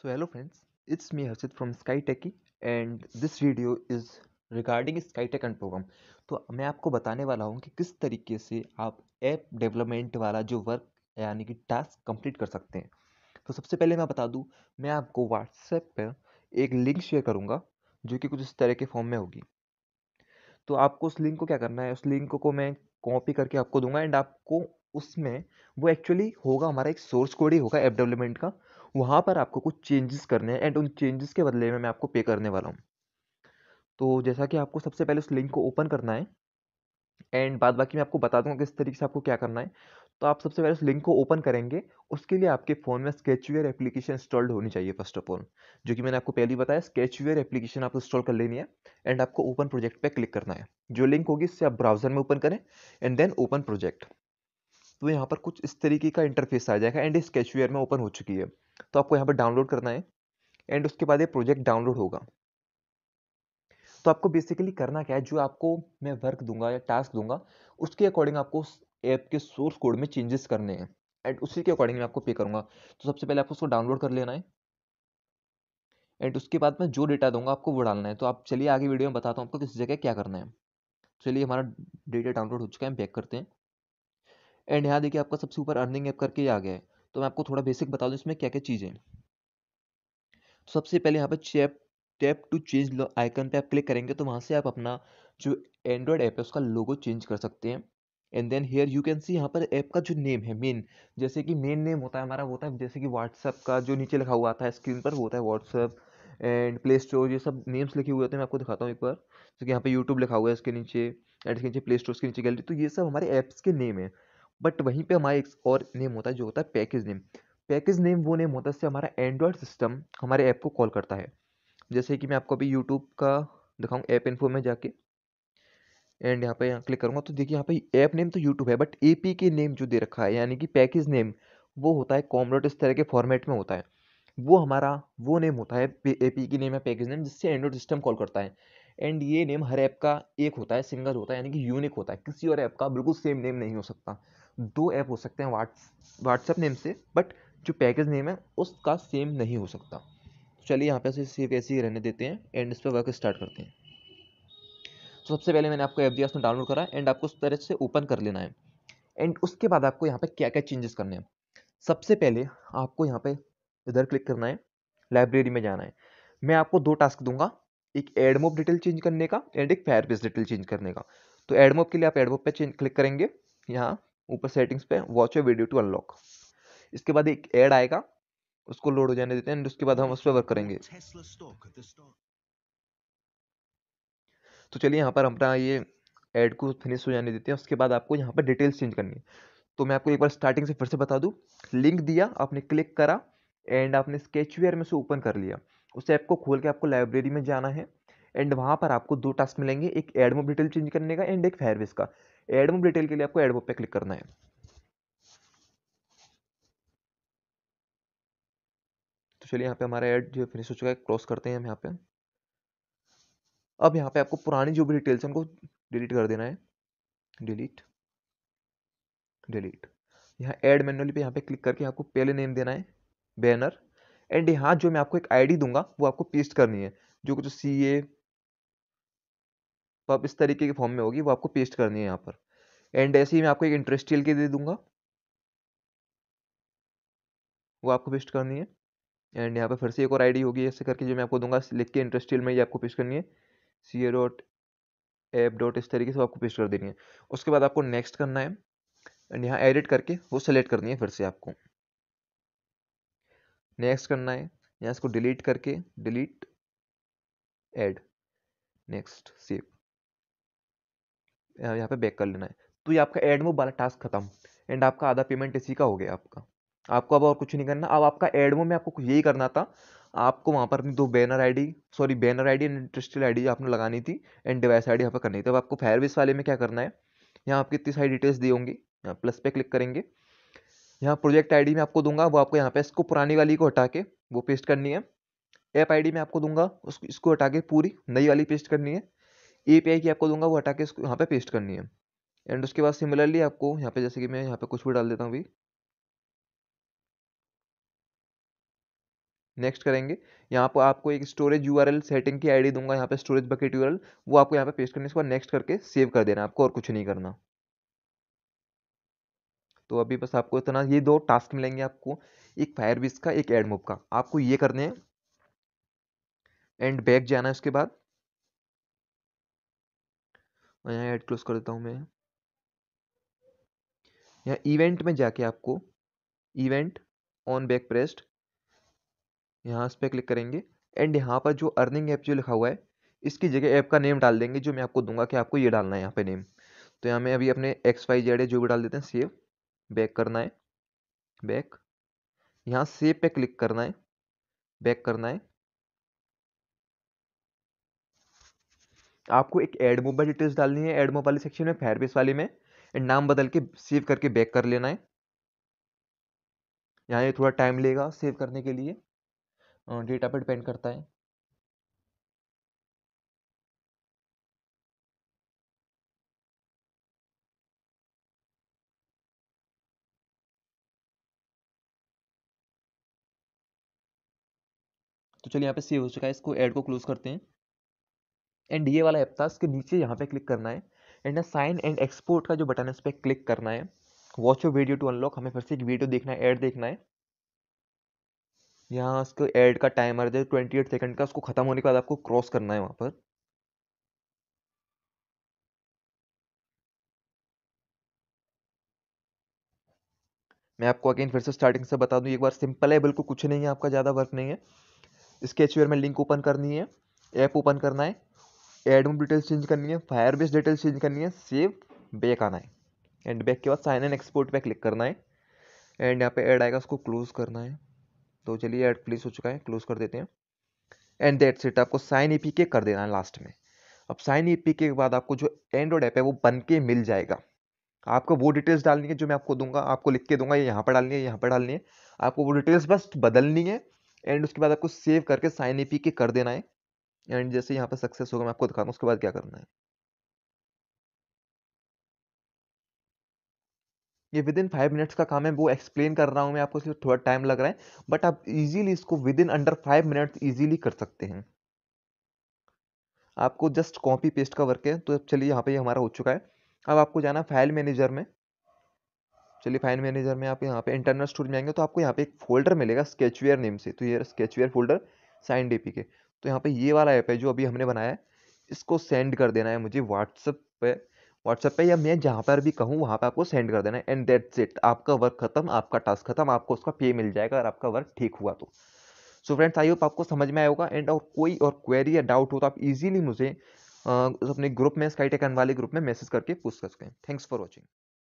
so hello friends it's me it's me sky from and this video is regarding sky tech and program तो मैं आपको बताने वाला हूँ कि किस तरीके से आप ऐप डेवलपमेंट वाला जो वर्क यानी कि टास्क कंप्लीट कर सकते हैं तो सबसे पहले मैं बता दूँ मैं आपको व्हाट्सएप पर एक लिंक शेयर करूँगा जो कि कुछ इस तरह के फॉर्म में होगी तो आपको उस लिंक को क्या करना है उस लिंक को मैं कॉपी करके आपको दूंगा एंड आपको उसमें वो एक्चुअली होगा हमारा एक सोर्स कोड ही होगा ऐप डेवलपमेंट का वहाँ पर आपको कुछ चेंजेस करने हैं एंड उन चेंजेस के बदले में मैं आपको पे करने वाला हूँ तो जैसा कि आपको सबसे पहले उस लिंक को ओपन करना है एंड बाद बाकी मैं आपको बता दूंगा किस तरीके से आपको क्या करना है तो आप सबसे पहले उस लिंक को ओपन करेंगे उसके लिए आपके फ़ोन में स्केचवेयर एप्लीकेशन इंस्टॉल्ड होनी चाहिए फर्स्ट ऑफ ऑल जो कि मैंने आपको पहले ही बताया स्केचवेयर एप्लीकेशन आपको इंस्टॉल कर लेनी है एंड आपको ओपन प्रोजेक्ट पर क्लिक करना है जो लिंक होगी इससे आप ब्राउजर में ओपन करें एंड देन ओपन प्रोजेक्ट तो यहाँ पर कुछ इस तरीके का इंटरफेस आ जाएगा एंड स्केचवेयर में ओपन हो चुकी है तो आपको यहाँ पर डाउनलोड करना है एंड उसके बाद ये प्रोजेक्ट डाउनलोड होगा तो आपको बेसिकली करना क्या है जो आपको मैं वर्क दूंगा या टास्क दूंगा उसके अकॉर्डिंग आपको उस ऐप के सोर्स कोड में चेंजेस करने हैं एंड उसी के अकॉर्डिंग मैं आपको पे करूँगा तो सबसे पहले आपको उसको डाउनलोड कर लेना है एंड उसके बाद मैं जो डेटा दूंगा आपको वो डालना है तो आप चलिए आगे वीडियो में बताता हूँ आपको किस जगह क्या करना है चलिए हमारा डेटा डाउनलोड हो चुका है हम बैक करते हैं एंड यहाँ देखिए आपका सबसे ऊपर अर्निंग ऐप करके आ गया है तो मैं आपको थोड़ा बेसिक बता दूँ इसमें क्या क्या चीज़ें तो सबसे पहले यहाँ पर चैप टैप टू चेंज आइकन पे आप क्लिक करेंगे तो वहाँ से आप अपना जो एंड्रॉयड ऐप है उसका लोगो चेंज कर सकते हैं and then here you can see यहाँ पर ऐप का जो नेम है मेन जैसे कि मेन नेम होता है हमारा वो होता है जैसे कि व्हाट्सअप का जो नीचे लिखा हुआ आता है स्क्रीन पर वो होता है व्हाट्सअप एंड प्ले स्टोर ये सब नेम्स लिखे हुए होते हैं मैं आपको दिखाता हूँ एक बार जैसे कि यहाँ पर यूट्यूब लिखा हुआ है इसके नीचे एंड इसके नीचे प्ले स्टोर के नीचे गैलरी तो ये सब हमारे ऐप्स के नेम है बट वहीं पे हमारा एक और नेम होता है जो होता है पैकेज नेम पैकेज नेम वो नेम होता है जिससे हमारा एंड्रॉयड सिस्टम हमारे ऐप को कॉल करता है जैसे कि मैं आपको अभी यूट्यूब का दिखाऊँ ऐप इन्फो में जाके एंड यहाँ पे यहाँ क्लिक करूँगा तो देखिए यहाँ पे ऐप नेम तो यूट्यूब है but A P K name जो दे रखा है यानी कि पैकेज नेम वो होता है कॉमरोड इस तरह के फॉर्मेट में होता है वो हमारा वो नेम होता है ए पी के नेम है पैकेज नेम जिससे एंड्रॉइड सिस्टम कॉल करता है एंड ये नेम हर ऐप का एक होता है सिंगल होता है यानी कि यूनिक होता है किसी और ऐप का बिल्कुल सेम नेम नहीं हो सकता दो ऐप हो सकते हैं व्हाट्स व्हाट्सएप नेम से बट जो पैकेज नेम है उसका सेम नहीं हो सकता तो चलिए यहाँ पे से सेव ऐसे ही रहने देते हैं एंड इस पर वर्क स्टार्ट करते हैं तो सबसे पहले मैंने आपको एफ डी में डाउनलोड करा एंड आपको उस तरह से ओपन कर लेना है एंड उसके बाद आपको यहाँ पे क्या क्या चेंजेस करने हैं सबसे पहले आपको यहाँ पे इधर क्लिक करना है लाइब्रेरी में जाना है मैं आपको दो टास्क दूंगा एक एडमोप डिटेल चेंज करने का एंड एक फायर डिटेल चेंज करने का तो एडमोप के लिए आप एडमोप पे चेंज क्लिक करेंगे यहाँ ऊपर सेटिंग्स पे watch a video to unlock इसके बाद एक एड आएगा उसको लोड हो जाने देते हैं उसके बाद हम उस पर वर्क करेंगे तो चलिए यहाँ पर अपना ये एड को फिनिश हो जाने देते हैं उसके बाद आपको यहाँ पर डिटेल्स चेंज करनी है तो मैं आपको एक बार स्टार्टिंग से फिर से बता दूँ लिंक दिया आपने क्लिक करा एंड आपने स्केचवेयर में से ओपन कर लिया उस ऐप को खोल के आपको लाइब्रेरी में जाना है एंड वहाँ पर आपको दो टास्क मिलेंगे एक एड डिटेल चेंज करने का एंड एक फेयरवेस का एड डिटेल के लिए आपको एड पे क्लिक करना है तो चलिए यहाँ पे हमारा एड जो फिनिश हो चुका है क्रॉस करते हैं हम यहाँ पे अब यहाँ पे आपको पुरानी जो भी डिटेल्स हैं उनको डिलीट कर देना है डिलीट डिलीट यहाँ एड मैनुअली पे यहाँ पे क्लिक करके आपको पहले नेम देना है बैनर एंड यहाँ जो मैं आपको एक आईडी दूंगा वो आपको पेस्ट करनी है जो कुछ सी ए तो आप इस तरीके के फॉर्म में होगी वो आपको पेस्ट करनी है यहाँ पर एंड ऐसे ही मैं आपको एक इंटरेस्टियल के दे दूंगा वो आपको पेस्ट करनी है एंड यहाँ पर फिर से एक और आई होगी ऐसे करके जो मैं आपको दूंगा लिख के इंटरेस्टियल में ये आपको पेस्ट करनी है C A dot app dot इस तरीके से आपको पेस्ट कर देनी है उसके बाद आपको नेक्स्ट करना है एंड यहाँ एडिट करके वो सेलेक्ट करनी है फिर से आपको नेक्स्ट करना है यहाँ इसको डिलीट करके डिलीट एड नेक्स्ट सेव यहाँ पे बैक कर लेना है तो ये आपका एड मूव वाला टास्क खत्म एंड आपका आधा पेमेंट इसी का हो गया आपका आपको अब और कुछ नहीं करना अब आपका एड मूव में आपको यही करना था आपको वहाँ पर अपनी दो banner ID sorry banner ID and industrial ID आपने लगानी थी एंड डिवाइस आईडी यहाँ पर करनी थी अब आपको फायरविस वाले में क्या करना है यहाँ आपकी इतनी सारी डिटेल्स दी होंगी प्लस पे क्लिक करेंगे यहाँ प्रोजेक्ट आईडी में आपको दूंगा वो आपको यहाँ पे इसको पुरानी वाली को हटा के वो पेस्ट करनी है ऐप आईडी में आपको दूंगा उसको इसको हटा के पूरी नई वाली पेस्ट करनी है ए पी आई की आपको दूंगा वो हटा के इसको यहाँ पे पेस्ट करनी है एंड उसके बाद सिमिलरली आपको यहाँ पे जैसे कि मैं यहाँ पे कुछ भी डाल देता हूँ अभी नेक्स्ट करेंगे यहाँ पर आपको एक स्टोरेज यू सेटिंग की आईडी दूंगा यहाँ पे स्टोरेज बकेट यू वो आपको यहाँ पे पेस्ट है इसके बाद नेक्स्ट करके सेव कर देना आपको और कुछ नहीं करना तो अभी बस आपको इतना ये दो टास्क मिलेंगे आपको एक फायर का एक एडमोब का आपको ये करने हैं एंड बैक जाना है उसके बाद और यहाँ ऐड क्लोज कर देता हूँ मैं यहाँ इवेंट में जाके आपको इवेंट ऑन बैक प्रेस्ट यहाँ इस पर क्लिक करेंगे एंड यहाँ पर जो अर्निंग ऐप जो लिखा हुआ है इसकी जगह ऐप का नेम डाल देंगे जो मैं आपको दूंगा कि आपको ये डालना है यहाँ पे नेम तो यहाँ मैं अभी अपने एक्स वाई जेड है जो भी डाल देते हैं सेव बैक करना है बैक यहाँ सेव पे क्लिक करना है बैक करना है आपको एक एड मोबाइल डिटेल्स डालनी है एड मोबाइल सेक्शन में फायरबेस वाले में एंड नाम बदल के सेव करके बैक कर लेना है यहाँ ये थोड़ा टाइम लेगा सेव करने के लिए डेटा पर डिपेंड करता है तो चलिए यहाँ पे सेव हो चुका है इसको ऐड को क्लोज करते हैं एंड ये वाला था उसके नीचे यहाँ पे क्लिक करना है एंड साइन एंड एक्सपोर्ट का जो बटन है उस पर क्लिक करना है watch your video to unlock हमें फिर से एक वीडियो देखना है ऐड देखना है यहाँ उसको ऐड का टाइमर जो ट्वेंटी एट सेकेंड का उसको ख़त्म होने के बाद आपको क्रॉस करना है वहाँ पर मैं आपको अगेन फिर से स्टार्टिंग से बता दूं एक बार सिंपल है बिल्कुल कुछ नहीं है आपका ज़्यादा वर्क नहीं है स्केच वेयर में लिंक ओपन करनी है ऐप ओपन करना है एडम डिटेल्स चेंज करनी है फायर बेस डिटेल्स चेंज करनी है सेव बैक आना है एंड बैक के बाद साइन एंड एक्सपोर्ट पे क्लिक करना है एंड यहाँ पे ऐड आएगा उसको क्लोज करना है तो चलिए ऐड प्लेस हो चुका है क्लोज कर देते हैं एंड दैट्स सेट आपको साइन ई के कर देना है लास्ट में अब साइन ई के बाद आपको जो एंड्रॉयड ऐप है वो बन के मिल जाएगा आपको वो डिटेल्स डालनी है जो मैं आपको दूंगा आपको लिख के दूंगा ये यहाँ पर डालनी है यहाँ पर डालनी है आपको वो डिटेल्स बस बदलनी है एंड उसके बाद आपको सेव करके साइन ई के कर देना है एंड जैसे यहाँ पर सक्सेस होगा मैं आपको दिखा रहा हूँ उसके बाद क्या करना है ये विद इन फाइव मिनट्स का काम है वो एक्सप्लेन कर रहा हूँ मैं आपको सिर्फ थोड़ा टाइम लग रहा है बट आप इजीली इसको within under five minutes easily कर सकते हैं आपको जस्ट कॉपी पेस्ट का वर्क है तो अब चलिए यहाँ पे यह हमारा हो चुका है अब आपको जाना फाइल मैनेजर में चलिए फाइल मैनेजर में आप यहाँ पे इंटरनल स्टोर में आएंगे तो आपको यहाँ पे एक फोल्डर मिलेगा स्केचवेयर नेम से तो ये स्केचवेयर फोल्डर साइन डी के तो यहाँ पे ये वाला ऐप है जो अभी हमने बनाया है इसको सेंड कर देना है मुझे व्हाट्सअप पे व्हाट्सएप पे या मैं जहाँ पर भी कहूँ वहाँ पर आपको सेंड कर देना है एंड दैट्स इट आपका वर्क खत्म आपका टास्क खत्म आपको उसका पे मिल जाएगा अगर आपका वर्क ठीक हुआ तो सो फ्रेंड्स आई होप आपको समझ में आया होगा एंड और कोई और क्वेरी या डाउट हो तो आप इजीली मुझे अपने ग्रुप में स्काईटेकन वाले ग्रुप में मैसेज करके पूछ सकते हैं थैंक्स फॉर वॉचिंग